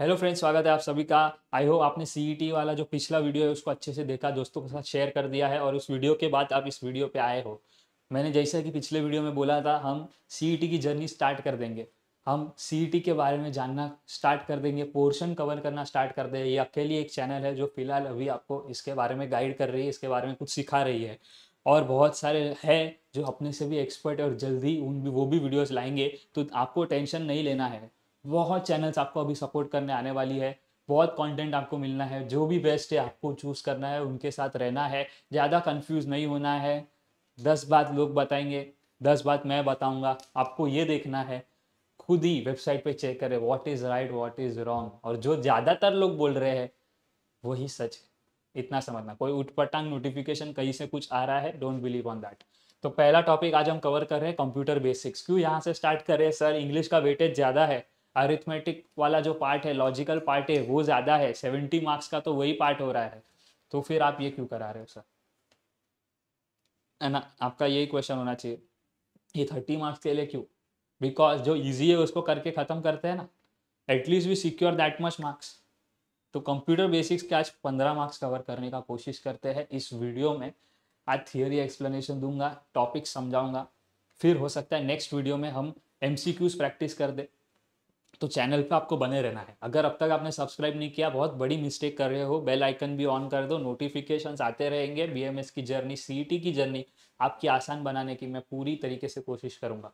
Hello friends स्वागत है आप सभी का आई होप आपने सी e वाला जो पिछला वीडियो है उसको अच्छे से देखा दोस्तों के साथ शेयर कर दिया है और उस वीडियो के बाद आप इस वीडियो पे आए हो मैंने जैसा कि पिछले वीडियो में बोला था हम सी e की जर्नी स्टार्ट कर देंगे हम सी e के बारे में जानना स्टार्ट कर देंगे पोर्शन कवर करना स्टार्ट कर देंगे ये अकेली एक चैनल है जो फिलहाल अभी आपको इसके बारे में गाइड कर रही है इसके बारे में कुछ सिखा रही है और बहुत सारे हैं जो अपने से भी एक्सपर्ट है और जल्दी उन भी वो भी वीडियोस लाएंगे तो आपको टेंशन नहीं लेना है बहुत चैनल्स आपको अभी सपोर्ट करने आने वाली है बहुत कंटेंट आपको मिलना है जो भी बेस्ट है आपको चूज़ करना है उनके साथ रहना है ज़्यादा कंफ्यूज नहीं होना है दस बात लोग बताएंगे दस बात मैं बताऊंगा आपको ये देखना है खुद ही वेबसाइट पे चेक करें what is right what is wrong और जो ज़्यादातर लोग बोल रहे हैं वही सच है इतना समझना कोई उठपटांग नोटिफिकेशन कहीं से कुछ आ रहा है डोंट बिलीव ऑन दैट तो पहला टॉपिक आज हम कवर कर रहे हैं कंप्यूटर बेसिक्स क्यों यहाँ से स्टार्ट कर रहे हैं सर इंग्लिश का वेटेज ज़्यादा है अरिथमेटिक वाला जो पार्ट है लॉजिकल पार्ट है वो ज़्यादा है सेवेंटी मार्क्स का तो वही पार्ट हो रहा है तो फिर आप ये क्यों करा रहे हो सर है ना आपका यही क्वेश्चन होना चाहिए ये थर्टी मार्क्स के लिए क्यों बिकॉज जो ईजी है उसको करके ख़त्म करते हैं ना at least we secure that much marks तो कंप्यूटर बेसिक्स के आज पंद्रह मार्क्स कवर करने का कोशिश करते हैं इस वीडियो में आज थियोरी एक्सप्लेनेशन दूंगा टॉपिक समझाऊंगा फिर हो सकता है नेक्स्ट वीडियो में हम एम प्रैक्टिस कर दें तो चैनल पे आपको बने रहना है अगर अब तक आपने सब्सक्राइब नहीं किया बहुत बड़ी मिस्टेक कर रहे हो बेल आइकन भी ऑन कर दो नोटिफिकेशन आते रहेंगे बीएमएस की जर्नी सीईटी e की जर्नी आपकी आसान बनाने की मैं पूरी तरीके से कोशिश करूंगा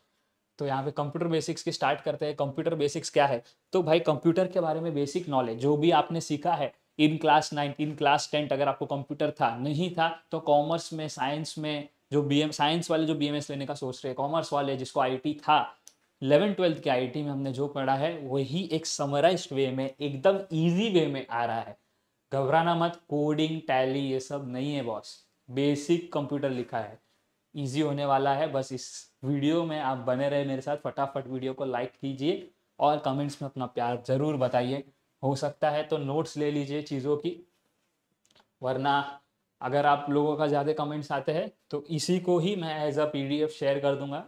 तो यहाँ पे कंप्यूटर बेसिक्स की स्टार्ट करते हैं कंप्यूटर बेसिक्स क्या है तो भाई कंप्यूटर के बारे में बेसिक नॉलेज जो भी आपने सीखा है in class nine in class tenth अगर आपको कंप्यूटर था नहीं था तो कॉमर्स में साइंस में जो बी साइंस वाले जो बी लेने का सोच रहे हैं कॉमर्स वाले जिसको आई था इलेवन ट्वेल्थ के आई में हमने जो पढ़ा है वही एक समराइज वे में एकदम ईजी वे में आ रहा है घबराना मत कोडिंग टैली ये सब नहीं है बॉस बेसिक कंप्यूटर लिखा है ईजी होने वाला है बस इस वीडियो में आप बने रहे मेरे साथ फटाफट वीडियो को लाइक कीजिए और कमेंट्स में अपना प्यार ज़रूर बताइए हो सकता है तो नोट्स ले लीजिए चीज़ों की वरना अगर आप लोगों का ज़्यादा कमेंट्स आते हैं तो इसी को ही मैं एज अ पीडीएफ शेयर कर दूंगा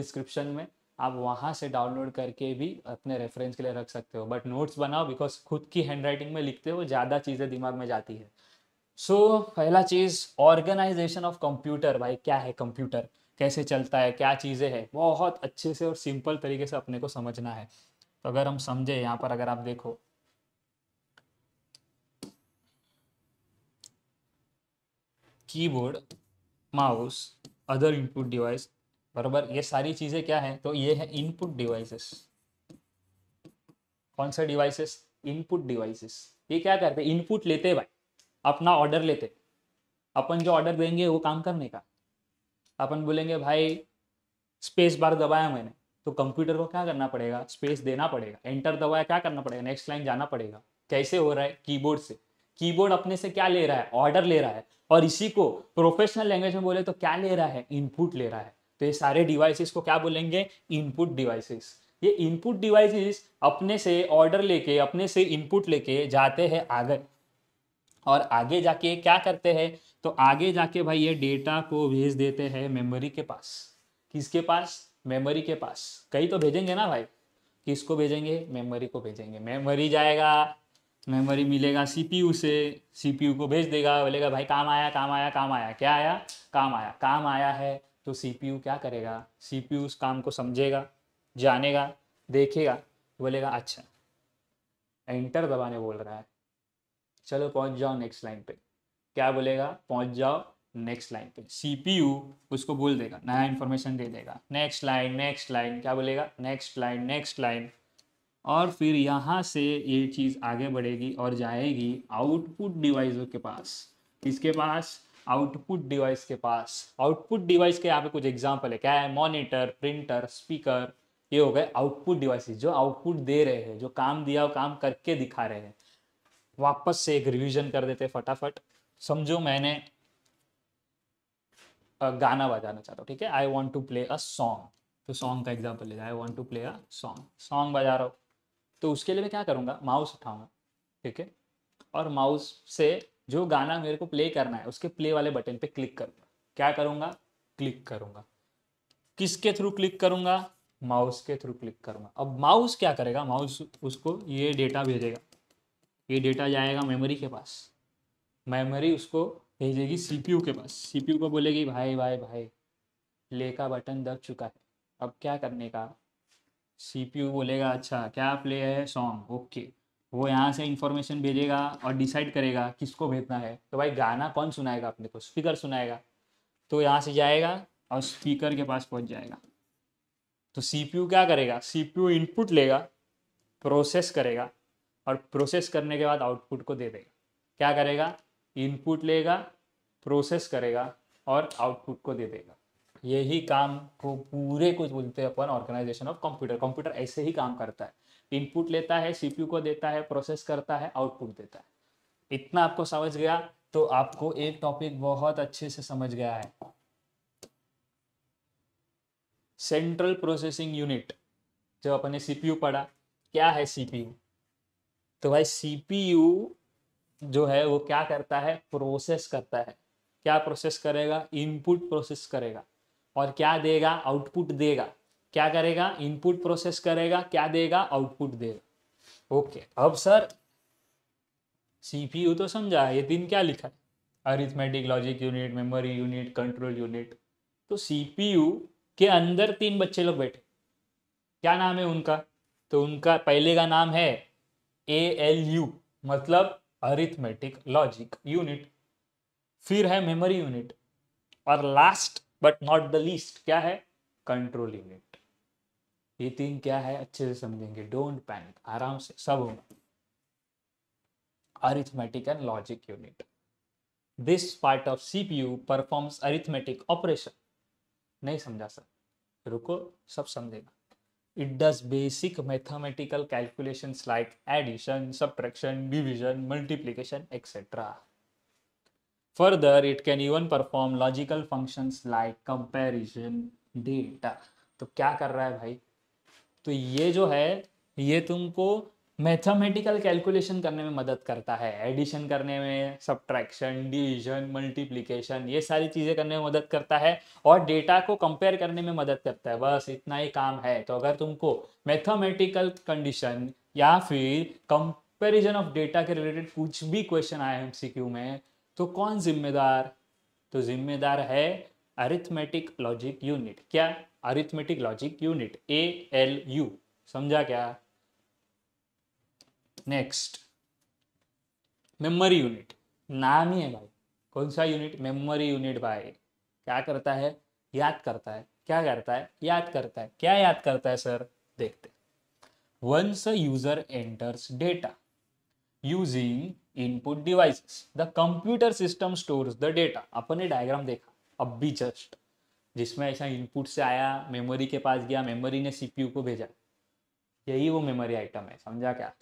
डिस्क्रिप्शन में आप वहाँ से डाउनलोड करके भी अपने रेफरेंस के लिए रख सकते हो बट नोट्स बनाओ बिकॉज खुद की हैंड राइटिंग में लिखते हो ज़्यादा चीज़ें दिमाग में जाती है सो so, पहला चीज़ ऑर्गेनाइजेशन ऑफ कंप्यूटर भाई क्या है कंप्यूटर कैसे चलता है क्या चीज़ें है बहुत अच्छे से और सिंपल तरीके से अपने को समझना है तो अगर हम समझे यहाँ पर अगर आप देखो keyboard mouse other input device बराबर ये सारी चीज़ें क्या है तो ये है इनपुट डिवाइसेस कौन सा डिवाइसेस इनपुट डिवाइसेस ये क्या करते इनपुट लेते भाई अपना ऑर्डर लेते अपन जो ऑर्डर देंगे वो काम करने का अपन बोलेंगे भाई स्पेस बार दबाया मैंने तो कंप्यूटर को क्या करना पड़ेगा स्पेस देना पड़ेगा एंटर दबाया क्या करना पड़ेगा नेक्स्ट लाइन जाना पड़ेगा कैसे हो रहा है कीबोर्ड से कीबोर्ड अपने से क्या ले रहा है ऑर्डर ले रहा है और इसी को प्रोफेशनल लैंग्वेज में बोले तो क्या ले रहा है इनपुट ले रहा है तो ये सारे डिवाइसेस को क्या बोलेंगे इनपुट डिवाइसेस ये इनपुट डिवाइसेस अपने से ऑर्डर लेके अपने से इनपुट लेके जाते हैं आगे और आगे जाके क्या करते हैं तो आगे जाके भाई ये डेटा को भेज देते हैं मेमोरी के पास किसके पास मेमोरी के पास कहीं तो भेजेंगे ना भाई किसको भेजेंगे मेमोरी को भेजेंगे मेमोरी जाएगा मेमोरी मिलेगा सीपीयू से सीपीयू को भेज देगा बोलेगा भाई काम आया काम आया काम आया क्या आया काम आया काम आया है तो सीपीयू क्या करेगा सीपीयू उस काम को समझेगा जानेगा देखेगा बोलेगा अच्छा एंटर दबाने बोल रहा है चलो पहुंच जाओ नेक्स्ट लाइन पे क्या बोलेगा पहुंच जाओ नेक्स्ट लाइन पे सीपीयू उसको बोल देगा नया इन्फॉर्मेशन दे देगा नेक्स्ट लाइन नेक्स्ट लाइन क्या बोलेगा नेक्स्ट लाइन नेक्स्ट लाइन और फिर यहाँ से ये चीज़ आगे बढ़ेगी और जाएगी आउटपुट डिवाइसों के पास किसके पास आउटपुट डिवाइस के पास आउटपुट डिवाइस के यहाँ पे कुछ एग्जाम्पल है क्या है मॉनिटर प्रिंटर स्पीकर ये हो गए आउटपुट डिवाइसेस जो आउटपुट दे रहे हैं जो काम दिया वो काम करके दिखा रहे हैं वापस से एक रिवीजन कर देते फटाफट समझो मैंने गाना बजाना चाहता हूँ ठीक है I want to play a song तो सॉन्ग का एग्जाम्पल ले I want to play a song song बजा रहा हूँ तो उसके लिए मैं क्या करूँगा माउस उठाऊंगा ठीक है और माउस से जो गाना मेरे को प्ले करना है उसके प्ले वाले बटन पे क्लिक करूँगा क्या करूँगा क्लिक करूँगा किसके थ्रू क्लिक करूँगा माउस के थ्रू क्लिक करूँगा अब माउस क्या करेगा माउस उसको ये डेटा भेजेगा ये डेटा जाएगा मेमोरी के पास मेमोरी उसको भेजेगी सीपीयू के पास सीपीयू को बोलेगी भाई भाई भाई प्ले का बटन दब चुका है अब क्या करने का सीपीयू बोलेगा अच्छा क्या प्ले है सॉन्ग ओके वो यहाँ से इंफॉर्मेशन भेजेगा और डिसाइड करेगा किसको भेजना है तो भाई गाना कौन सुनाएगा अपने को स्पीकर सुनाएगा तो यहाँ से जाएगा और स्पीकर के पास पहुँच जाएगा तो सी क्या करेगा सी इनपुट लेगा प्रोसेस करेगा और प्रोसेस करने के बाद आउटपुट को दे देगा क्या करेगा इनपुट लेगा प्रोसेस करेगा और आउटपुट को दे देगा यही काम को पूरे कुछ बोलते हैं अपन ऑर्गेनाइजेशन ऑफ कंप्यूटर कंप्यूटर ऐसे ही काम करता है इनपुट लेता है सीपीयू को देता है प्रोसेस करता है आउटपुट देता है इतना आपको समझ गया तो आपको एक टॉपिक बहुत अच्छे से समझ गया है सेंट्रल प्रोसेसिंग यूनिट जब अपने सीपीयू पढ़ा क्या है सीपीयू तो भाई सीपीयू जो है वो क्या करता है प्रोसेस करता है क्या प्रोसेस करेगा इनपुट प्रोसेस करेगा और क्या देगा आउटपुट देगा क्या करेगा इनपुट प्रोसेस करेगा क्या देगा आउटपुट देगा ओके अब सर सीपीयू तो समझा ये तीन क्या लिखा है arithmetic logic unit memory unit control unit तो सीपीयू के अंदर तीन बच्चे लोग बैठे क्या नाम है उनका तो उनका पहले का नाम है ए एल यू मतलब अरिथमेटिक लॉजिक यूनिट फिर है मेमोरी यूनिट और last but not the least क्या है कंट्रोल यूनिट ये तीन क्या है अच्छे से समझेंगे डोंट पैनिक आराम से सब होगा arithmetic and logic unit this part of CPU performs arithmetic operation नहीं समझा सर रुको सब समझेगा it does basic mathematical calculation like addition subtraction division multiplication etcetera further it can even perform logical function like comparison data तो क्या कर रहा है भाई तो ये जो है ये तुमको मैथमेटिकल कैलकुलेशन करने में मदद करता है एडिशन करने में सब्ट्रैक्शन डिवीजन मल्टीप्लिकेशन ये सारी चीज़ें करने में मदद करता है और डेटा को कंपेयर करने में मदद करता है बस इतना ही काम है तो अगर तुमको मैथमेटिकल कंडीशन या फिर कंपेरिजन ऑफ डेटा के रिलेटेड कुछ भी क्वेश्चन आए एम सी क्यू में तो कौन जिम्मेदार तो जिम्मेदार है अरिथमेटिक लॉजिक यूनिट क्या arithmetic logic unit A L U समझा क्या नेक्स्ट मेमोरी यूनिट नाम ही है भाई कौन सा यूनिट मेमोरी यूनिट भाई क्या करता है याद करता है क्या करता है याद करता है क्या याद करता है सर देखते once user enters data using input devices the computer system stores the data अपन ने डायग्राम देखा अब भी जस्ट जिसमें ऐसा इनपुट से आया मेमोरी के पास गया मेमोरी ने सीपीयू को भेजा यही वो मेमोरी आइटम है समझा क्या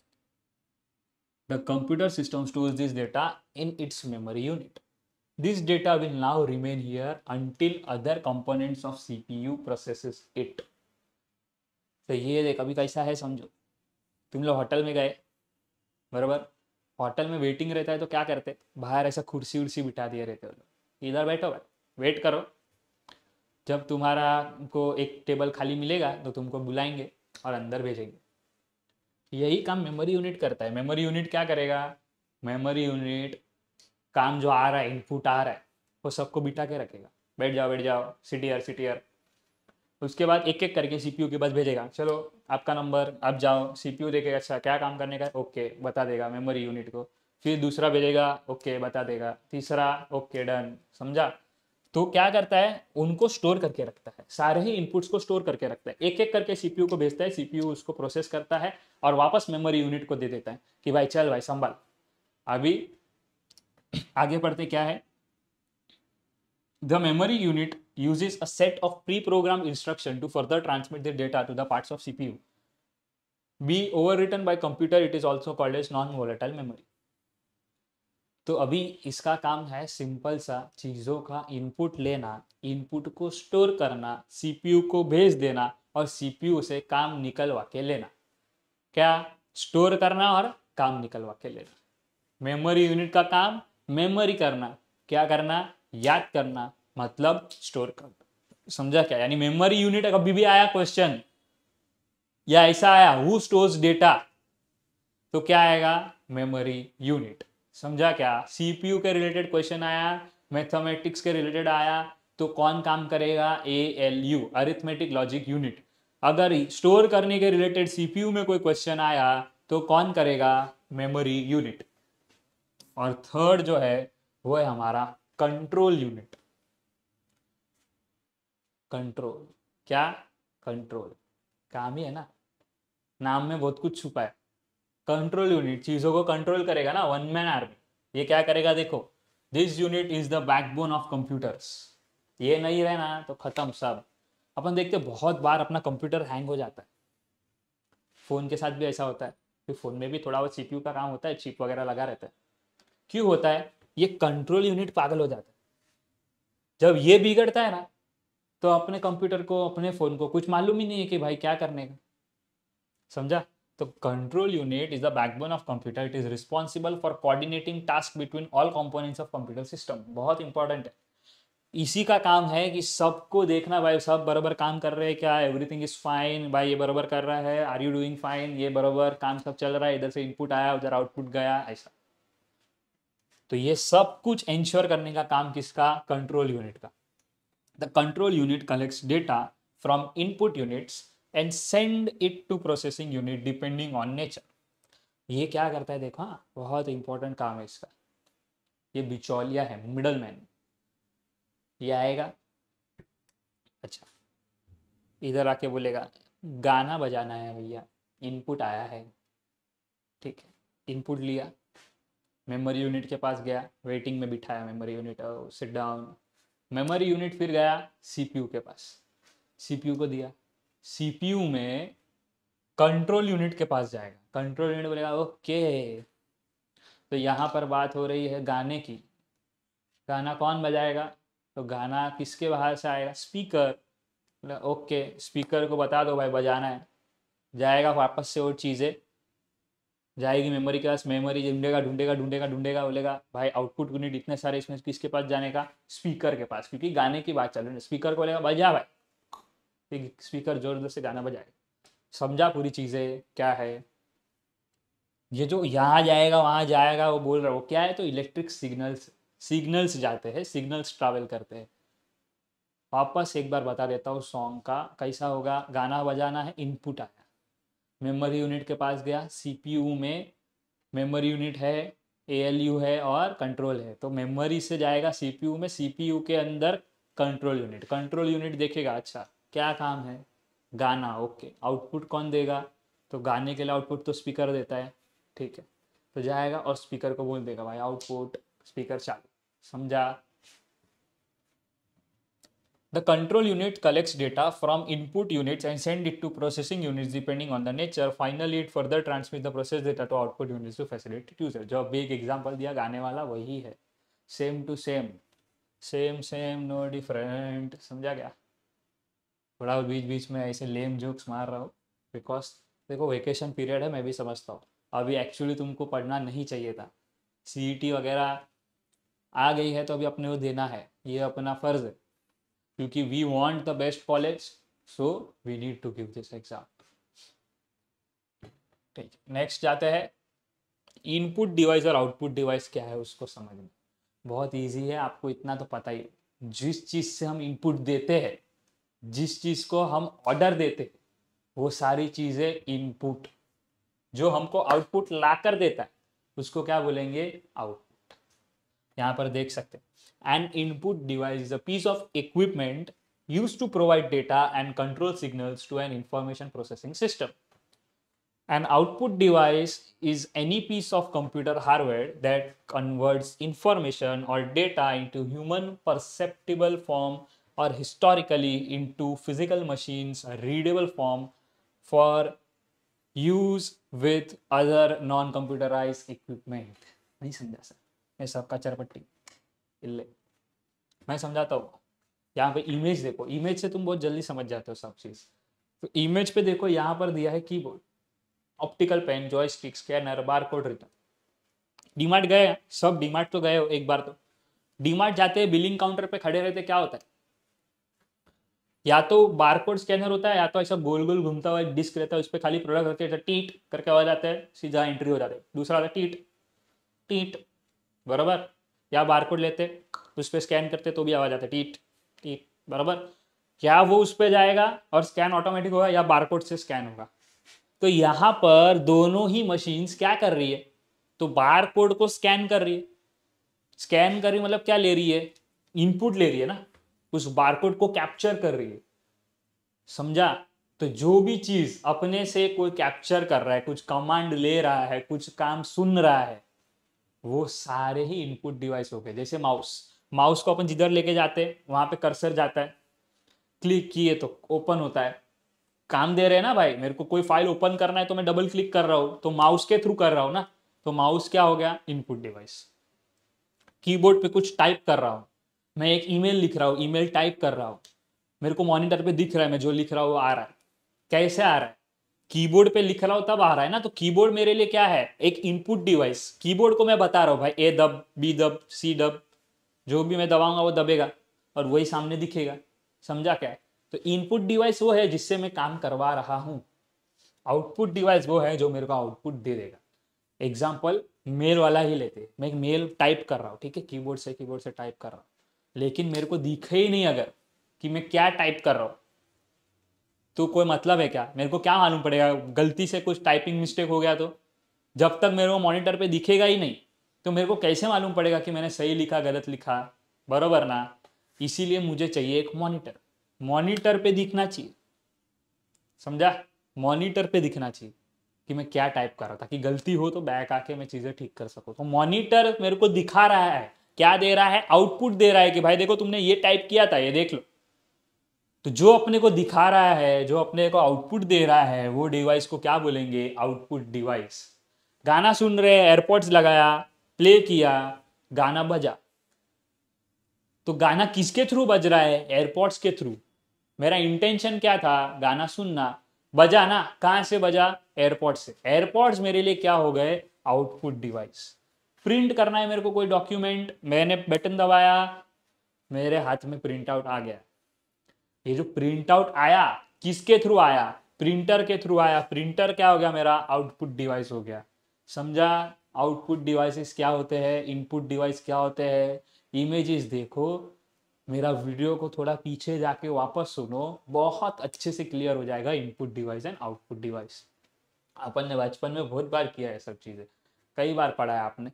the computer system stores this data in its memory unit this data will now remain here until other components of CPU processes it तो ये देख अभी कैसा है समझो तुम लोग होटल में गए बराबर होटल में वेटिंग रहता है तो क्या करते बाहर ऐसा कुर्सी उर्सी बिठा दिए रहते हो लोग इधर बैठो भाई वेट करो जब तुम्हारा को एक टेबल खाली मिलेगा तो तुमको बुलाएंगे और अंदर भेजेंगे यही काम मेमोरी यूनिट करता है मेमोरी यूनिट क्या करेगा मेमोरी यूनिट काम जो आ रहा है इनपुट आ रहा है वो सबको बिठा के रखेगा बैठ जाओ बैठ जाओ सीटीआर आर उसके बाद एक एक करके सीपीयू के पास भेजेगा चलो आपका नंबर आप जाओ सीपीयू देखेगा अच्छा क्या काम करने का ओके बता देगा मेमोरी यूनिट को फिर दूसरा भेजेगा ओके बता देगा तीसरा ओके डन समझा तो क्या करता है उनको स्टोर करके रखता है सारे ही इनपुट्स को स्टोर करके रखता है एक एक करके सीपीयू को भेजता है सीपीयू उसको प्रोसेस करता है और वापस मेमोरी यूनिट को दे देता है कि भाई चल भाई संभाल अभी आगे पढ़ते क्या है the memory unit uses a set of pre program instruction to further transmit the data to the part of CPU be overwritten by computer it is also called as non volatile memory तो अभी इसका काम है simple सा चीज़ों का input लेना input को स्टोर करना सीपीयू को भेज देना और सीपीयू से काम निकलवा के लेना क्या स्टोर करना और काम निकलवा के लेना मेमोरी यूनिट का काम मेमोरी करना क्या करना याद करना मतलब स्टोर करना समझा क्या यानी मेमोरी यूनिट कभी भी आया क्वेश्चन या ऐसा आया हु स्टोर्स डेटा तो क्या आएगा मेमोरी यूनिट समझा क्या सीपीयू के रिलेटेड क्वेश्चन आया मैथमेटिक्स के रिलेटेड आया तो कौन काम करेगा A L U arithmetic logic unit अगर स्टोर करने के रिलेटेड सीपीयू में कोई क्वेश्चन आया तो कौन करेगा मेमोरी यूनिट और थर्ड जो है वो है हमारा कंट्रोल यूनिट कंट्रोल क्या कंट्रोल काम ही है ना नाम में बहुत कुछ छुपा है कंट्रोल यूनिट चीज़ों को कंट्रोल करेगा ना वन मैन आर्मी ये क्या करेगा देखो this unit is the backbone of computers ये नहीं रहे ना तो ख़त्म सब अपन देखते बहुत बार अपना कंप्यूटर हैंग हो जाता है फ़ोन के साथ भी ऐसा होता है कि फ़ोन में भी थोड़ा बहुत सी का काम होता है चिप वगैरह लगा रहता है क्यों होता है ये कंट्रोल यूनिट पागल हो जाता है जब ये बिगड़ता है ना तो अपने कंप्यूटर को अपने फ़ोन को कुछ मालूम ही नहीं है कि भाई क्या करने का समझा तो control unit is the backbone of computer it is responsible for coordinating task between all components of computer system बहुत इंपॉर्टेंट है इसी का काम है कि सबको देखना भाई सब बराबर काम कर रहे हैं क्या एवरीथिंग इज फाइन भाई ये बराबर कर रहा है आर यू डूइंग फाइन ये बराबर काम सब चल रहा है इधर से इनपुट आया उधर आउटपुट गया ऐसा तो ये सब कुछ एंश्योर करने का काम किसका कंट्रोल यूनिट का the control unit collects data from input units and send it to processing unit depending on nature ये क्या करता है देखो हाँ बहुत इंपॉर्टेंट काम है इसका ये बिचौलिया है मिडल मैन ये आएगा अच्छा इधर आके बोलेगा गाना बजाना है भैया इनपुट आया है ठीक है इनपुट लिया मेमोरी यूनिट के पास गया वेटिंग में बिठाया memory unit sit down memory unit फिर गया सीपीयू के पास सीपीयू को दिया सीपीयू में कंट्रोल यूनिट के पास जाएगा कंट्रोल यूनिट बोलेगा ओके तो यहाँ पर बात हो रही है गाने की गाना कौन बजाएगा तो गाना किसके बाहर से आएगा स्पीकर ओके स्पीकर को बता दो भाई बजाना है जाएगा वापस से वो चीज़ें जाएगी मेमोरी के पास मेमोरी ढूंढेगा ढूंढेगा ढूंढेगा ढूंढेगा बोलेगा भाई आउटपुट यूनिट इतने सारे इसमें किसके पास जाने का स्पीकर के पास क्योंकि गाने की बात चल रही है स्पीकर को बोलेगा बजा भाई स्पीकर जोर जोर से गाना बजाए समझा पूरी चीज़ें क्या है ये जो यहाँ जाएगा वहाँ जाएगा वो बोल रहा हो क्या है तो इलेक्ट्रिक सिग्नल्स सिग्नल्स जाते हैं सिग्नल्स ट्रैवल करते हैं वापस एक बार बता देता हूँ सॉन्ग का कैसा होगा गाना बजाना है इनपुट आया मेमोरी यूनिट के पास गया सीपीयू में मेमोरी यूनिट है एएलयू है और कंट्रोल है तो मेमोरी से जाएगा सीपीयू में सीपीयू के अंदर कंट्रोल यूनिट कंट्रोल यूनिट देखेगा अच्छा क्या काम है गाना ओके आउटपुट कौन देगा तो गाने के लिए आउटपुट तो स्पीकर देता है ठीक है तो जाएगा और स्पीकर को बोल देगा भाई आउटपुट स्पीकर चालू समझा the control unit collect data from input units and send it to processing units depending on the nature finally it further transmit the process data to output units to facilitate user जो अभी एक example दिया गाने वाला वही है same to same same same no different समझा गया थोड़ा बीच बीच में ऐसे लेम जोक्स मार रहा हूँ बिकॉज देखो वेकेशन पीरियड है मैं भी समझता हूँ अभी एक्चुअली तुमको पढ़ना नहीं चाहिए था सी e वगैरह आ गई है तो अभी अपने को देना है ये अपना फ़र्ज़ है क्योंकि we want the best college so we need to give this exam ठीक नेक्स्ट जाते हैं इनपुट डिवाइस और आउटपुट डिवाइस क्या है उसको समझना बहुत इजी है आपको इतना तो पता ही जिस चीज़ से हम इनपुट देते हैं जिस चीज़ को हम ऑर्डर देते वो सारी चीज़ें इनपुट जो हमको आउटपुट लाकर देता है उसको क्या बोलेंगे आउटपुट यहाँ पर देख सकते an input device is a piece of equipment use to provide data and control signals to an information processing system and output device is any piece of computer hardware that converts information और data into human perceptible form or historically into physical machines readable form for use with other non-computerized equipment नहीं समझा sir ये सबका चरपट्टी इल्ले मैं समझाता हूँ यहाँ पे इमेज देखो इमेज से तुम बहुत जल्दी समझ जाते हो सब चीज़ तो इमेज पे देखो यहाँ पर दिया है keyboard optical pen joystick scanner bar code return DMart गए सब डीमार्ट तो गए हो एक बार तो डीमार्ट जाते हैं बिलिंग काउंटर पे खड़े रहते क्या होता है या तो बारकोड स्कैनर होता है या तो ऐसा गोल गोल घूमता हुआ डिस्क रहता है उस पर खाली प्रोडक्ट रहते हैं टीट करके आवाज आता है सीधा एंट्री हो जाता है दूसरा आता है टीट टीट बराबर या बारकोड लेते उस पर स्कैन करते तो भी आवाज आता है टीट टीट बराबर क्या वो उस पर जाएगा और स्कैन ऑटोमेटिक होगा या बारकोड से स्कैन होगा तो यहाँ पर दोनों ही मशीन्स क्या कर रही है तो बार कोड को स्कैन कर रही है स्कैन कर रही मतलब क्या ले रही है इनपुट ले रही है ना उस बारकोड को कैप्चर कर रही है समझा तो जो भी चीज अपने से कोई कैप्चर कर रहा है कुछ कमांड ले रहा है कुछ काम सुन रहा है वो सारे ही इनपुट डिवाइस हो गए जैसे माउस माउस को अपन जिधर लेके जाते हैं वहां पे कर्सर जाता है क्लिक किए तो ओपन होता है काम दे रहे हैं ना भाई मेरे को कोई फाइल ओपन करना है तो मैं डबल क्लिक कर रहा हूँ तो माउस के थ्रू कर रहा हूँ ना तो माउस क्या हो गया इनपुट डिवाइस कीबोर्ड पे कुछ टाइप कर रहा हूँ मैं एक ईमेल लिख रहा हूँ ईमेल टाइप कर रहा हूँ मेरे को मॉनिटर पे दिख रहा है मैं जो लिख रहा हूँ वो आ रहा है कैसे आ रहा है कीबोर्ड पे लिख रहा हूँ तब आ रहा है ना तो कीबोर्ड मेरे लिए क्या है एक इनपुट डिवाइस कीबोर्ड को मैं बता रहा हूँ भाई ए दब बी दब सी दब जो भी मैं दबाऊंगा वो दबेगा और वही सामने दिखेगा समझा क्या तो इनपुट डिवाइस वो है जिससे मैं काम करवा रहा हूँ आउटपुट डिवाइस वो है जो मेरे को आउटपुट दे देगा एग्जाम्पल मेल वाला ही लेते मैं एक मेल टाइप कर रहा हूँ ठीक है कीबोर्ड से कीबोर्ड से टाइप कर रहा हूँ लेकिन मेरे को दिखे ही नहीं अगर कि मैं क्या टाइप कर रहा हूँ तो कोई मतलब है क्या मेरे को क्या मालूम पड़ेगा गलती से कुछ टाइपिंग मिस्टेक हो गया तो जब तक मेरे को मॉनिटर पे दिखेगा ही नहीं तो मेरे को कैसे मालूम पड़ेगा कि मैंने सही लिखा गलत लिखा बरोबर ना इसीलिए मुझे चाहिए एक मॉनिटर मॉनिटर पे दिखना चाहिए समझा मॉनिटर पे दिखना चाहिए कि मैं क्या टाइप कर रहा था कि गलती हो तो बैक आके मैं चीज़ें ठीक कर सकूँ तो मॉनिटर मेरे को दिखा रहा है क्या दे रहा है आउटपुट दे रहा है कि भाई देखो तुमने ये टाइप किया था ये देख लो तो जो अपने को दिखा रहा है जो अपने को आउटपुट दे रहा है वो डिवाइस को क्या बोलेंगे आउटपुट डिवाइस गाना सुन रहे एयरपोर्ट्स लगाया प्ले किया गाना बजा तो गाना किसके थ्रू बज रहा है एयरपोर्ट्स के थ्रू मेरा इंटेंशन क्या था गाना सुनना बजा ना कहाँ से बजा एयरपोर्ट से एयरपोर्ट्स मेरे लिए क्या हो गए आउटपुट डिवाइस प्रिंट करना है मेरे को कोई डॉक्यूमेंट मैंने बटन दबाया मेरे हाथ में प्रिंट आउट आ गया ये जो प्रिंट आउट आया किसके थ्रू आया प्रिंटर के थ्रू आया प्रिंटर क्या हो गया मेरा आउटपुट डिवाइस हो गया समझा आउटपुट डिवाइसेस क्या होते हैं इनपुट डिवाइस क्या होते हैं इमेजेस देखो मेरा वीडियो को थोड़ा पीछे जाके वापस सुनो बहुत अच्छे से क्लियर हो जाएगा input device and output device अपन ने बचपन में बहुत बार किया है सब चीज़ें कई बार पढ़ा है आपने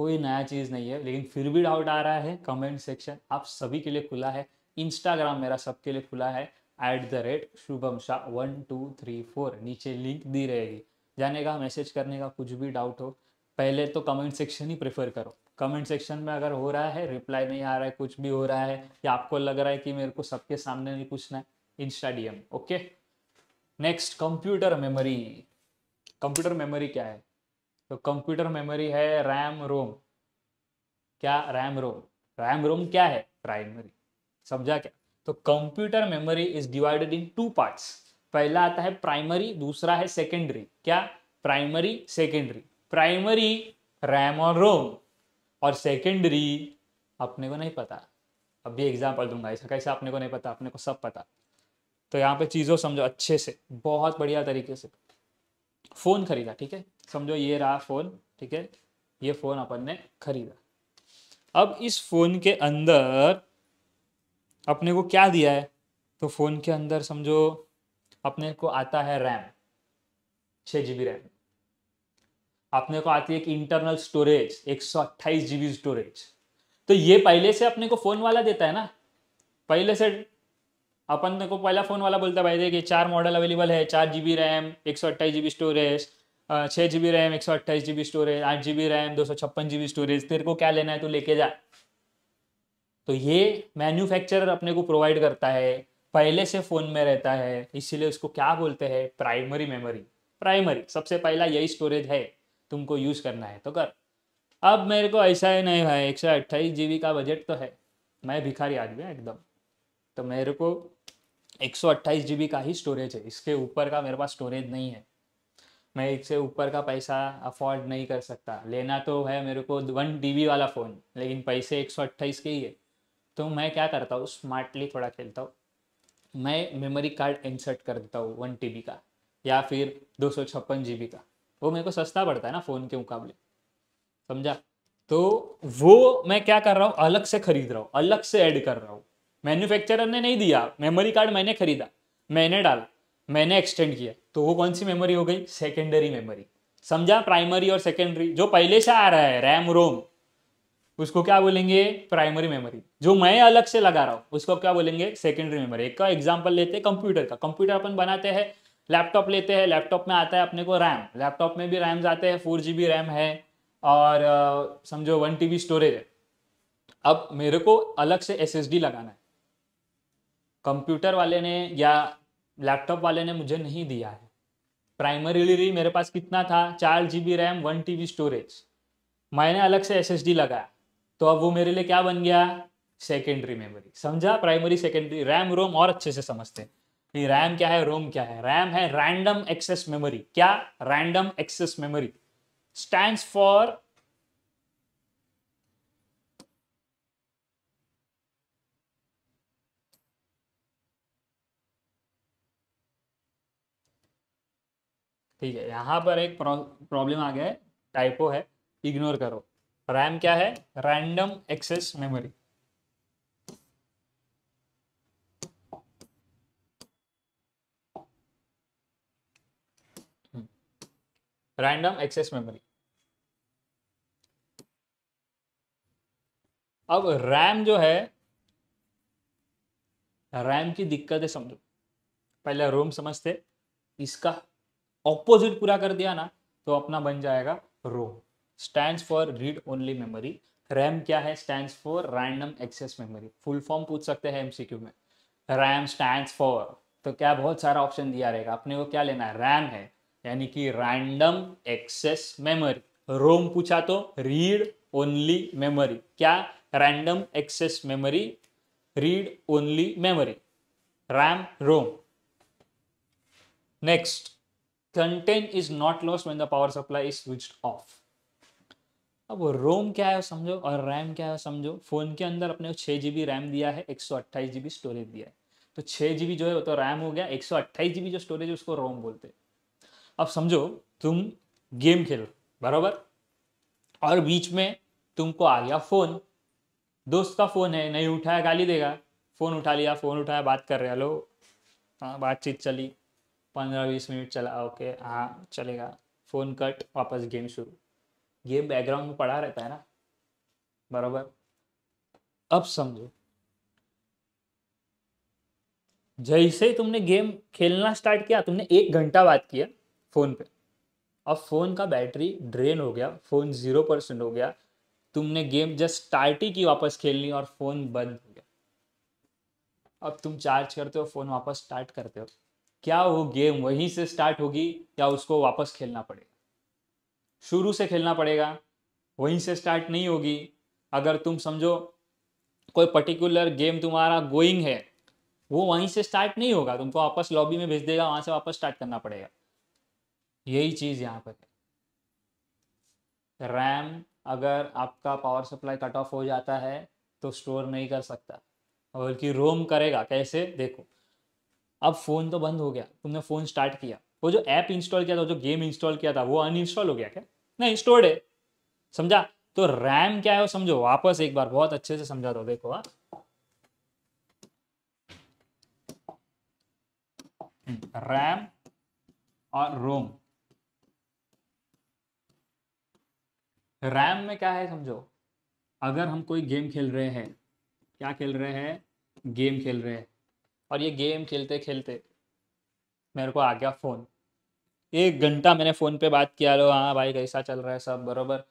कोई नया चीज़ नहीं है लेकिन फिर भी डाउट आ रहा है कमेंट सेक्शन आप सभी के लिए खुला है इंस्टाग्राम मेरा सबके लिए खुला है at the rate Shubham Shah one two three four नीचे लिंक दी रहेगी जाने का मैसेज करने का कुछ भी डाउट हो पहले तो कमेंट सेक्शन ही प्रेफर करो कमेंट सेक्शन में अगर हो रहा है रिप्लाई नहीं आ रहा है कुछ भी हो रहा है या आपको लग रहा है कि मेरे को सबके सामने नहीं पूछना है insta DM okay next computer memory computer memory क्या है तो कंप्यूटर मेमोरी है रैम रोम क्या रैम रोम रैम रोम क्या है प्राइमरी समझा क्या तो computer memory is divided in two parts पहला आता है प्राइमरी दूसरा है सेकेंडरी क्या प्राइमरी सेकेंडरी प्राइमरी रैम और रोम और सेकेंडरी अपने को नहीं पता अभी एग्जाम्पल दूंगा ऐसा कैसे अपने को नहीं पता अपने को सब पता तो यहाँ पे चीज़ों समझो अच्छे से बहुत बढ़िया तरीके से फ़ोन खरीदा ठीक है समझो ये रहा फ़ोन ठीक है ये फ़ोन अपन ने खरीदा अब इस फ़ोन के अंदर अपने को क्या दिया है तो फ़ोन के अंदर समझो अपने को आता है रैम छ जी रैम अपने को आती है एक इंटरनल स्टोरेज एक सौ अट्ठाईस जी स्टोरेज तो ये पहले से अपने को फ़ोन वाला देता है ना पहले से अपन को पहला फ़ोन वाला बोलता है भाई देखिए चार मॉडल अवेलेबल है चार जी बी रैम एक सौ अट्ठाईस जी बी स्टोरेज छः जी बी रैम एक सौ अट्ठाईस जी बी स्टोरेज आठ जी बी रैम दो सौ छप्पन जी बी स्टोरेज तेरे को क्या लेना है तो लेके जा तो ये मैन्युफैक्चरर अपने को प्रोवाइड करता है पहले से फ़ोन में रहता है इसीलिए उसको क्या बोलते हैं प्राइमरी मेमोरी प्राइमरी सबसे पहला यही स्टोरेज है तुमको यूज़ करना है तो कर अब मेरे को ऐसा ही नहीं भाई एक सौ अट्ठाईस जी बी का बजट तो है मैं भिखारी आदमी एकदम तो मेरे को एक सौ अट्ठाईस जी बी का ही स्टोरेज है इसके ऊपर का मेरे पास स्टोरेज नहीं है मैं इससे ऊपर का पैसा अफोर्ड नहीं कर सकता लेना तो है मेरे को वन डी वाला फ़ोन लेकिन पैसे एक सौ अट्ठाईस के ही है तो मैं क्या करता हूँ स्मार्टली थोड़ा खेलता हूँ मैं मेमोरी कार्ड इंसर्ट कर देता हूँ वन टी का या फिर दो सौ छप्पन जी का वो मेरे को सस्ता पड़ता है ना फ़ोन के मुकाबले समझा तो वो मैं क्या कर रहा हूँ अलग से खरीद रहा हूँ अलग से ऐड कर रहा हूँ मैन्युफैक्चरर ने नहीं दिया मेमोरी कार्ड मैंने खरीदा मैंने डाला मैंने एक्सटेंड किया तो वो कौन सी मेमोरी हो गई सेकेंडरी मेमोरी समझा प्राइमरी और सेकेंडरी जो पहले से आ रहा है रैम रोम उसको क्या बोलेंगे प्राइमरी मेमोरी जो मैं अलग से लगा रहा हूँ उसको क्या बोलेंगे सेकेंडरी मेमोरी एक का एग्जाम्पल लेते हैं कंप्यूटर का कंप्यूटर अपन बनाते हैं लैपटॉप लेते हैं लैपटॉप में आता है अपने को रैम लैपटॉप में भी रैम्स आते हैं फोर जी रैम है और समझो वन टी स्टोरेज है अब मेरे को अलग से एस लगाना है कंप्यूटर वाले ने या लैपटॉप वाले ने मुझे नहीं दिया है प्राइमरीली मेरे पास कितना था चार G B RAM one T storage मैंने अलग से एस लगाया तो अब वो मेरे लिए क्या बन गया सेकेंडरी मेमोरी समझा प्राइमरी सेकेंडरी रैम रोम और अच्छे से समझते हैं कि रैम क्या है रोम क्या है रैम है रैंडम एक्सेस मेमोरी क्या random access memory stand for ठीक है यहाँ पर एक प्रॉब्लम आ गया है टाइपो है इग्नोर करो रैम क्या है random access memory random access memory अब रैम जो है रैम की दिक्कत है समझो पहले रोम समझते इसका ऑपोजिट पूरा कर दिया ना तो अपना बन जाएगा ROM stand for read only memory RAM क्या है stand for random access memory full form पूछ सकते हैं एमसीक्यू में रैम स्टैंड फॉर तो क्या बहुत सारा ऑप्शन दिया रहेगा अपने को क्या लेना है रैम है यानी कि रैंडम एक्सेस मेमोरी रोम पूछा तो रीड ओनली मेमोरी क्या random access memory read only memory RAM ROM next content is not lost when the power supply is switch off अब रोम क्या है समझो और रैम क्या है समझो फोन के अंदर अपने को छः जी रैम दिया है एक सौ स्टोरेज दिया है तो छः जी जो है वो तो रैम हो गया एक सौ जो स्टोरेज है उसको रोम बोलते अब समझो तुम गेम खेलो बराबर और बीच में तुमको आ गया फ़ोन दोस्त का फ़ोन है नहीं उठाया गाली देगा फ़ोन उठा लिया फ़ोन उठाया बात कर रहे हेलो हाँ बातचीत चली पंद्रह बीस मिनट चला ओके हाँ चलेगा फ़ोन कट वापस गेम शुरू गेम बैकग्राउंड में पड़ा रहता है ना बराबर अब समझो जैसे ही तुमने गेम खेलना स्टार्ट किया तुमने एक घंटा बात किया फ़ोन पे अब फ़ोन का बैटरी ड्रेन हो गया फ़ोन ज़ीरो परसेंट हो गया तुमने गेम जस्ट स्टार्ट ही की वापस खेलनी और फ़ोन बंद हो गया अब तुम चार्ज करते हो फ़ोन वापस स्टार्ट करते हो क्या वो गेम वहीं से स्टार्ट होगी या उसको वापस खेलना पड़ेगा शुरू से खेलना पड़ेगा वहीं से स्टार्ट नहीं होगी अगर तुम समझो कोई पर्टिकुलर गेम तुम्हारा गोइंग है वो वहीं से स्टार्ट नहीं होगा तुमको वापस लॉबी में भेज देगा वहां से वापस स्टार्ट करना पड़ेगा यही चीज यहाँ पर है रैम अगर आपका पावर सप्लाई कट ऑफ हो जाता है तो स्टोर नहीं कर सकता बल्कि रोम करेगा कैसे देखो अब फ़ोन तो बंद हो गया तुमने फ़ोन स्टार्ट किया वो जो ऐप इंस्टॉल किया था जो गेम इंस्टॉल किया था वो अनइंस्टॉल हो गया क्या नहीं इंस्टॉल्ड है समझा तो रैम क्या है वो समझो वापस एक बार बहुत अच्छे से समझा दो देखो आप हाँ। रैम और रोम रैम में क्या है समझो अगर हम कोई गेम खेल रहे हैं क्या खेल रहे हैं गेम खेल रहे हैं और ये गेम खेलते खेलते मेरे को आ गया फ़ोन एक घंटा मैंने फ़ोन पे बात किया लो हाँ भाई कैसा चल रहा है सब बरोबर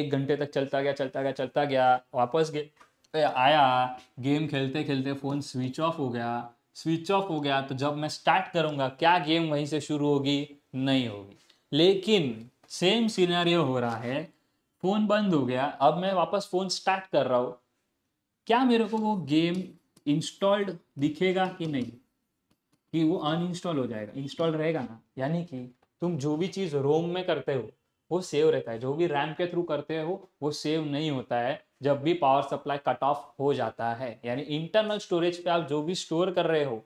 एक घंटे तक चलता गया चलता गया चलता गया वापस गए आया गेम खेलते खेलते फ़ोन स्विच ऑफ हो गया स्विच ऑफ हो गया तो जब मैं स्टार्ट करूँगा क्या गेम वहीं से शुरू होगी नहीं होगी लेकिन सेम सीनारियो हो रहा है फ़ोन बंद हो गया अब मैं वापस फ़ोन स्टार्ट कर रहा हूँ क्या मेरे को वो गेम इंस्टॉल्ड दिखेगा कि नहीं कि वो अनइंस्टॉल हो जाएगा इंस्टॉल रहेगा ना यानी कि तुम जो भी चीज़ रोम में करते हो वो सेव रहता है जो भी रैम के थ्रू करते हो वो सेव नहीं होता है जब भी पावर सप्लाई कट ऑफ हो जाता है यानी इंटरनल स्टोरेज पे आप जो भी स्टोर कर रहे हो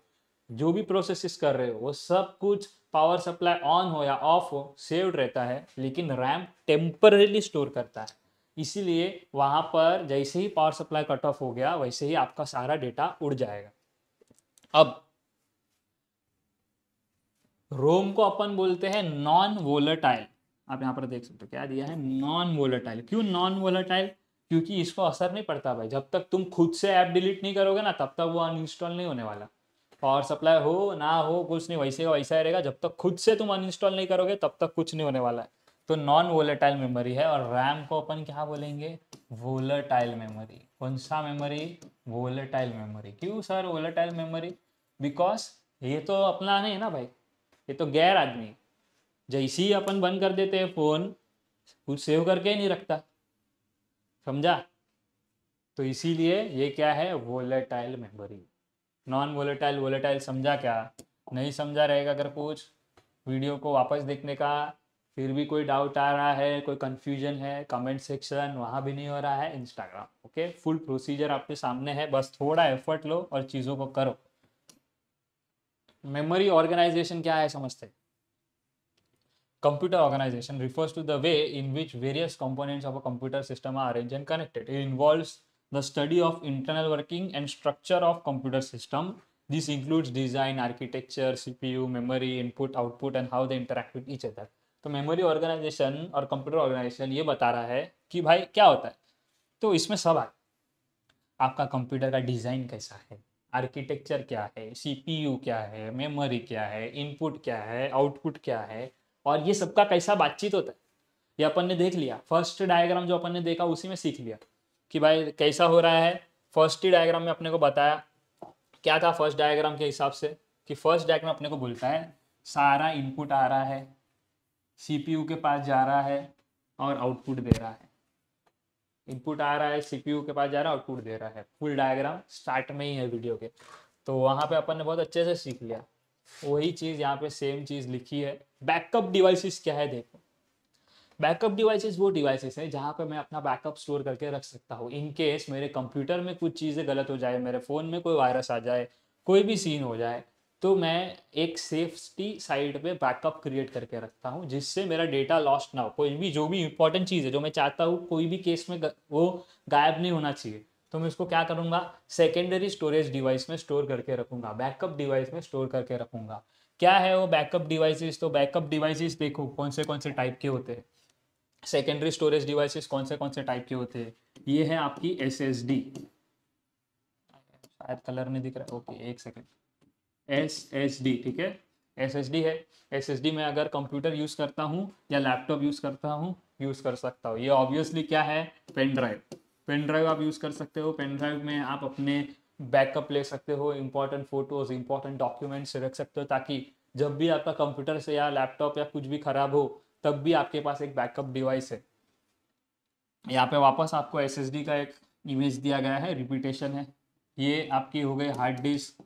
जो भी प्रोसेसिस कर रहे हो वो सब कुछ पावर सप्लाई ऑन हो या ऑफ हो सेव्ड रहता है लेकिन रैम टेम्परेली स्टोर करता है इसीलिए वहाँ पर जैसे ही पावर सप्लाई कट ऑफ हो गया वैसे ही आपका सारा डेटा उड़ जाएगा अब रोम को अपन बोलते हैं नॉन वोलेटाइल आप यहाँ पर देख सकते हो क्या दिया है नॉन वोलेटाइल क्यों नॉन वोलेटाइल क्योंकि इसको असर नहीं पड़ता भाई जब तक तुम खुद से ऐप डिलीट नहीं करोगे ना तब तक वो अनइंस्टॉल नहीं होने वाला पावर सप्लाई हो ना हो कुछ नहीं वैसे वैसा रहेगा जब तक खुद से तुम अनइंस्टॉल नहीं करोगे तब तक कुछ नहीं होने वाला है तो नॉन वोलेटाइल मेमोरी है और रैम को अपन क्या बोलेंगे वोलेटाइल मेमोरी कौन सा मेमोरी वोलेटाइल मेमोरी क्यों सर वोलेटाइल मेमोरी बिकॉज ये तो अपना नहीं है ना भाई ये तो गैर आदमी जैसे ही अपन बंद कर देते हैं फ़ोन कुछ सेव करके नहीं रखता समझा तो इसीलिए ये क्या है volatile memory non volatile volatile समझा क्या नहीं समझा रहेगा अगर कुछ वीडियो को वापस देखने का फिर भी कोई डाउट आ रहा है कोई कंफ्यूजन है कमेंट सेक्शन वहां भी नहीं हो रहा है इंस्टाग्राम ओके फुल प्रोसीजर आपके सामने है बस थोड़ा एफर्ट लो और चीज़ों को करो मेमोरी ऑर्गेनाइजेशन क्या है समझते computer organisation refers to the way in which various components of a computer system are arrange and connected it involve the study of internal working and structure of computer system this includes design architecture CPU memory input output and how they interact with each other तो memory organisation और computer organisation ये बता रहा है कि भाई क्या होता है तो इसमें सब आए आपका कंप्यूटर का डिज़ाइन कैसा है आर्किटेक्चर क्या है सीपीयू क्या है मेमोरी क्या है इनपुट क्या है आउटपुट क्या है और ये सबका कैसा बातचीत होता है ये अपन ने देख लिया फर्स्ट डायग्राम जो अपन ने देखा उसी में सीख लिया कि भाई कैसा हो रहा है फर्स्ट ही डायग्राम में अपने को बताया क्या था फर्स्ट डायग्राम के हिसाब से कि फर्स्ट डायग्राम अपने को बोलता है सारा इनपुट आ रहा है सीपीयू के पास जा रहा है और आउटपुट दे रहा है इनपुट आ रहा है सीपीयू के पास जा रहा है आउटपुट दे रहा है फुल डायग्राम स्टार्ट में ही है वीडियो के तो वहाँ पे अपन ने बहुत अच्छे से सीख लिया वही चीज़ यहाँ पे सेम चीज़ लिखी है बैकअप डिवाइसेस क्या है देखो बैकअप डिवाइसेस वो डिवाइसेस हैं जहाँ पे मैं अपना बैकअप स्टोर करके रख सकता हूँ इन केस मेरे कंप्यूटर में कुछ चीज़ें गलत हो जाए मेरे फ़ोन में कोई वायरस आ जाए कोई भी सीन हो जाए तो मैं एक सेफ्टी साइड पे बैकअप क्रिएट करके रखता हूँ जिससे मेरा डेटा लॉस्ट ना हो कोई भी जो भी इंपॉर्टेंट चीज़ है जो मैं चाहता हूँ कोई भी केस में वो गायब नहीं होना चाहिए तो मैं उसको क्या करूँगा सेकेंडरी स्टोरेज डिवाइस में स्टोर करके रखूँगा बैकअप डिवाइस में स्टोर करके रखूँगा क्या है वो बैकअप डिवाइसेस तो बैकअप डिवाइसेस देखो कौन से कौन से टाइप के होते हैं सेकेंडरी स्टोरेज डिवाइसेस कौन से कौन से टाइप के होते हैं ये है आपकी एस एस डी शायद कलर नहीं दिख रहा है ओके एक सेकेंड एस एस डी ठीक है एस एस डी है एस एस डी में अगर कंप्यूटर यूज़ करता हूँ या लैपटॉप यूज़ करता हूँ यूज़ कर सकता हूँ ये ऑब्वियसली क्या है पेन ड्राइव पेन ड्राइव आप यूज़ कर सकते हो पेन ड्राइव में आप अपने बैकअप ले सकते हो इम्पोर्टेंट फोटोज इंपॉर्टेंट डॉक्यूमेंट्स रख सकते हो ताकि जब भी आपका कंप्यूटर से या लैपटॉप या कुछ भी खराब हो तब भी आपके पास एक बैकअप डिवाइस है यहाँ पे वापस आपको एस का एक इमेज दिया गया है रिपीटेशन है ये आपकी हो गई हार्ड डिस्क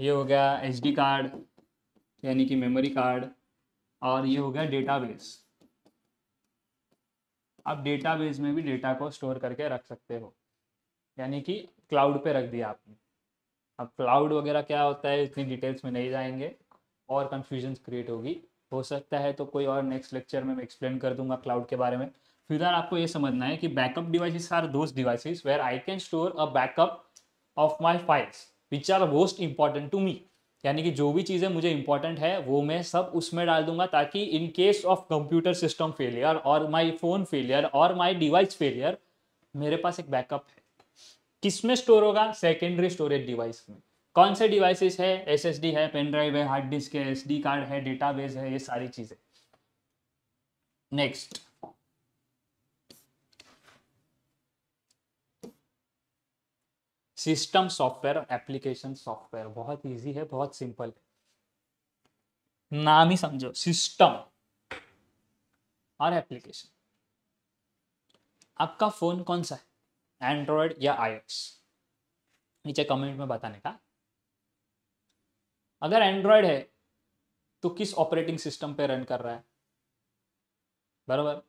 ये हो गया एच कार्ड यानी कि मेमोरी कार्ड और ये हो गया डेटाबेस आप डेटाबेस में भी डेटा को स्टोर करके रख सकते हो यानी कि क्लाउड पे रख दिया आपने अब क्लाउड वगैरह क्या होता है इतनी डिटेल्स में नहीं जाएंगे और कन्फ्यूजन क्रिएट होगी हो सकता है तो कोई और नेक्स्ट लेक्चर में मैं एक्सप्लेन कर दूंगा क्लाउड के बारे में फिलहाल आपको ये समझना है कि backup devices are those devices where I can store a backup of my files which are most important to me यानी कि जो भी चीज़ें मुझे इंपॉर्टेंट है वो मैं सब उसमें डाल दूंगा ताकि in case of computer system failure और माई फोन फेलियर और माई डिवाइस फेलियर मेरे पास एक बैकअप है किस में स्टोर होगा सेकेंडरी स्टोरेज डिवाइस में कौन से डिवाइसेस है एस है पेन ड्राइव है हार्ड डिस्क है एस कार्ड है बेस है ये सारी चीज़ें नेक्स्ट सिस्टम सॉफ्टवेयर और एप्लीकेशन सॉफ्टवेयर बहुत इजी है बहुत सिंपल है नाम ही समझो सिस्टम और एप्लीकेशन आपका फोन कौन सा है एंड्रॉयड या आईओएस नीचे कमेंट में बताने का अगर एंड्रॉयड है तो किस ऑपरेटिंग सिस्टम पे रन कर रहा है बराबर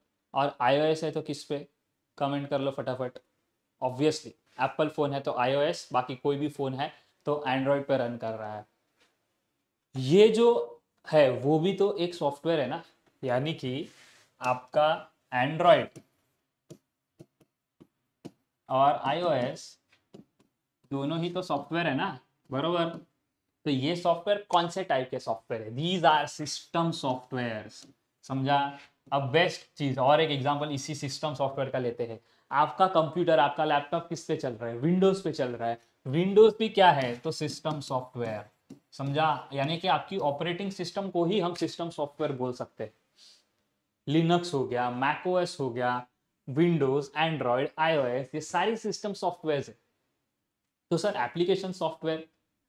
और आईओएस है तो किस पे कमेंट कर लो फटाफट ऑब्वियसली एप्पल फ़ोन है तो आईओएस बाकी कोई भी फ़ोन है तो एंड्रॉयड पे रन कर रहा है ये जो है वो भी तो एक सॉफ्टवेयर है ना यानी कि आपका एंड्रॉयड और आईओएस दोनों ही तो सॉफ्टवेयर है ना बरोबर तो ये सॉफ्टवेयर कौन से टाइप के सॉफ्टवेयर है दीज आर सिस्टम सॉफ्टवेयर समझा अब बेस्ट चीज और एक एग्जांपल इसी सिस्टम सॉफ्टवेयर का लेते हैं आपका कंप्यूटर आपका लैपटॉप किस पे चल रहा है विंडोज पे चल रहा है विंडोज भी क्या है तो सिस्टम सॉफ्टवेयर समझा यानी कि आपकी ऑपरेटिंग सिस्टम को ही हम सिस्टम सॉफ्टवेयर बोल सकते लिनक्स हो गया मैकोएस हो गया विंडोज एंड्रॉयड आईओएस ये सारी सिस्टम सॉफ्टवेयर है तो sir application software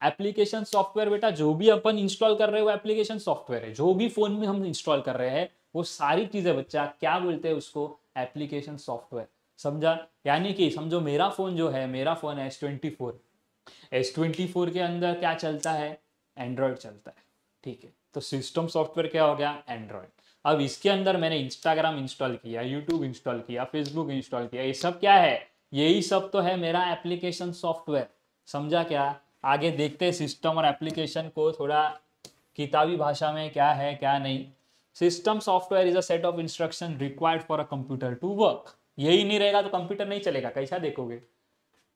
application software बेटा जो भी अपन इंस्टॉल कर रहे हैं वो एप्लीकेशन सॉफ्टवेयर है जो भी फोन में हम इंस्टॉल कर रहे हैं वो सारी चीजें बच्चा क्या बोलते हैं उसको एप्लीकेशन सॉफ्टवेयर समझा यानी कि समझो मेरा फ़ोन जो है मेरा फ़ोन है S twenty four S twenty four के अंदर क्या चलता है एंड्रॉयड चलता है ठीक है तो सिस्टम सॉफ्टवेयर क्या हो गया एंड्रॉयड अब इसके अंदर मैंने इंस्टाग्राम इंस्टॉल किया यूट्यूब इंस्टॉल किया फेसबुक इंस्टॉल किया ये सब क्या है यही सब तो है मेरा एप्लीकेशन सॉफ्टवेयर समझा क्या आगे देखते हैं सिस्टम और एप्लीकेशन को थोड़ा किताबी भाषा में क्या है क्या नहीं system software is a set of instruction required for a computer to work यही नहीं रहेगा तो कंप्यूटर नहीं चलेगा कैसा देखोगे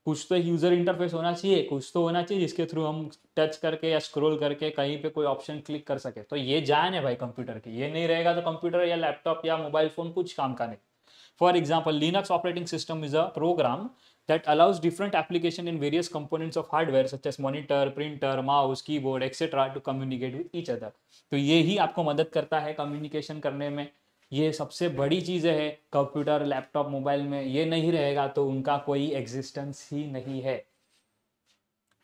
कुछ तो यूजर इंटरफेस होना चाहिए कुछ तो होना चाहिए जिसके थ्रू हम टच करके या स्क्रोल करके कहीं पे कोई ऑप्शन क्लिक कर सके तो ये जान है भाई कंप्यूटर की ये नहीं रहेगा तो कंप्यूटर या लैपटॉप या मोबाइल फोन कुछ काम का नहीं for example Linux operating system is a program that allows different application in various components of hardware such monitor printer mouse keyboard etcetera to communicate with each other तो ये ही आपको मदद करता है कम्युनिकेशन करने में ये सबसे बड़ी चीज़ें है कंप्यूटर लैपटॉप मोबाइल में ये नहीं रहेगा तो उनका कोई एग्जिस्टेंस ही नहीं है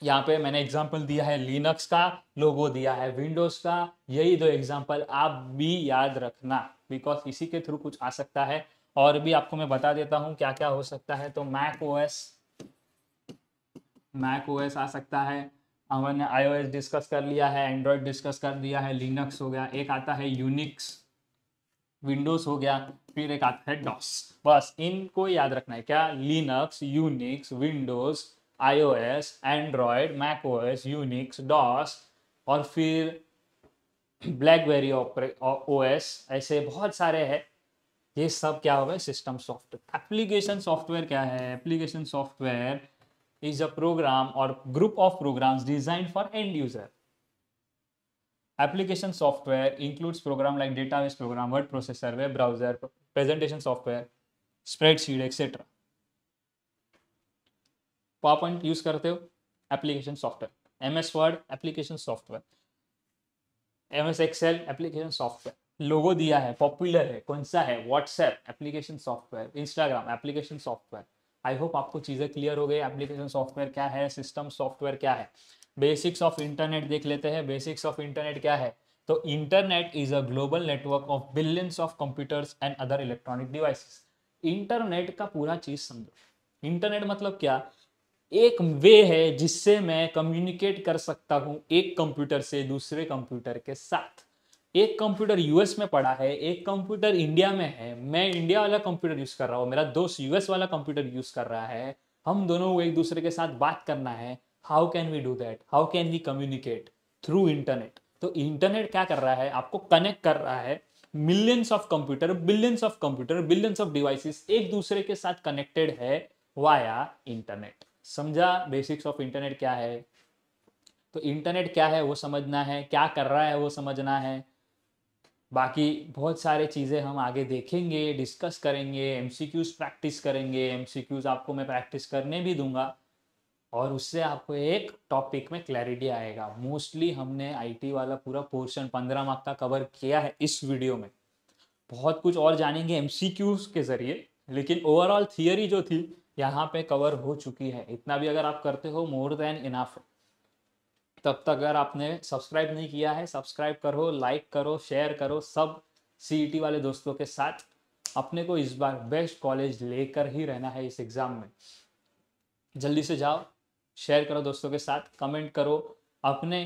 यहाँ पे मैंने एग्जाम्पल दिया है लिनक्स का लोगो दिया है विंडोज का यही दो एग्जाम्पल आप भी याद रखना बिकॉज इसी के थ्रू कुछ आ सकता है और भी आपको मैं बता देता हूँ क्या क्या हो सकता है तो मैक ओएस मैक ओएस आ सकता है हमने आईओएस डिस्कस कर लिया है एंड्रॉयड डिस्कस कर दिया है लिनक्स हो गया एक आता है यूनिक्स विंडोज हो गया फिर एक आता है डॉस बस इनको याद रखना है क्या Linux Unix Windows iOS Android S Unix DOS और फिर ब्लैकबेरी ओएस ऐसे बहुत सारे हैं ये सब क्या हो गए सिस्टम सॉफ्टवेयर एप्लीकेशन सॉफ्टवेयर क्या है application software is a program और group of programs design for end user includes program like data like program word processor processor, browser presentation software software, spreadsheet, etc. PowerPoint use करते हो application software M S Word application software M S Excel application software logo दिया है popular है कौन सा है WhatsApp application software Instagram application software I hope आपको चीज़ें क्लियर हो गई एप्लीकेशन सॉफ्टवेयर क्या है सिस्टम सॉफ्टवेयर क्या है बेसिक्स ऑफ इंटरनेट देख लेते हैं बेसिक्स ऑफ इंटरनेट क्या है तो internet is a global network of billions of computers and other electronic devices internet का पूरा चीज समझो इंटरनेट मतलब क्या एक वे है जिससे मैं कम्युनिकेट कर सकता हूँ एक कंप्यूटर से दूसरे कंप्यूटर के साथ एक कंप्यूटर यूएस में पड़ा है एक कंप्यूटर इंडिया में है मैं इंडिया वाला कंप्यूटर यूज कर रहा हूँ मेरा दोस्त यूएस वाला कंप्यूटर यूज कर रहा है हम दोनों को एक दूसरे के साथ बात करना है how can we do that how can we communicate through internet तो इंटरनेट क्या कर रहा है आपको कनेक्ट कर रहा है millions of computer billions of computer billions of devices एक दूसरे के साथ कनेक्टेड है वाया इंटरनेट समझा बेसिक्स ऑफ इंटरनेट क्या है तो इंटरनेट क्या है वो समझना है क्या कर रहा है वो समझना है बाकी बहुत सारे चीज़ें हम आगे देखेंगे डिस्कस करेंगे एमसीक्यूज प्रैक्टिस करेंगे एमसीक्यूज आपको मैं प्रैक्टिस करने भी दूंगा और उससे आपको एक टॉपिक में क्लैरिटी आएगा मोस्टली हमने आईटी वाला पूरा पोर्शन पंद्रह मार्क का कवर किया है इस वीडियो में बहुत कुछ और जानेंगे एम के जरिए लेकिन ओवरऑल थियरी जो थी यहाँ पे कवर हो चुकी है इतना भी अगर आप करते हो मोर देन इनाफ तब तक अगर आपने सब्सक्राइब नहीं किया है सब्सक्राइब करो लाइक करो शेयर करो सब सी e वाले दोस्तों के साथ अपने को इस बार बेस्ट कॉलेज लेकर ही रहना है इस एग्ज़ाम में जल्दी से जाओ शेयर करो दोस्तों के साथ कमेंट करो अपने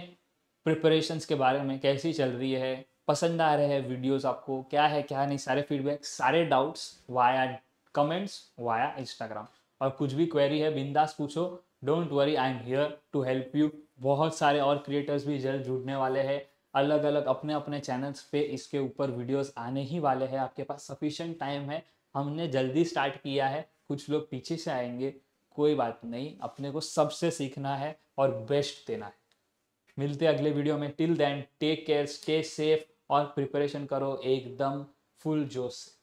प्रिपरेशंस के बारे में कैसी चल रही है पसंद आ रहे हैं वीडियोस आपको क्या है क्या नहीं सारे फीडबैक सारे doubts via comments via Instagram और कुछ भी क्वेरी है बिंदास पूछो don't worry I am here to help you बहुत सारे और क्रिएटर्स भी जल्द जुड़ने वाले हैं अलग अलग अपने अपने चैनल्स पे इसके ऊपर वीडियोस आने ही वाले हैं आपके पास सफिशेंट टाइम है हमने जल्दी स्टार्ट किया है कुछ लोग पीछे से आएंगे कोई बात नहीं अपने को सबसे सीखना है और बेस्ट देना है मिलते अगले वीडियो में till then take care stay safe और प्रिपरेशन करो एकदम फुल जोश से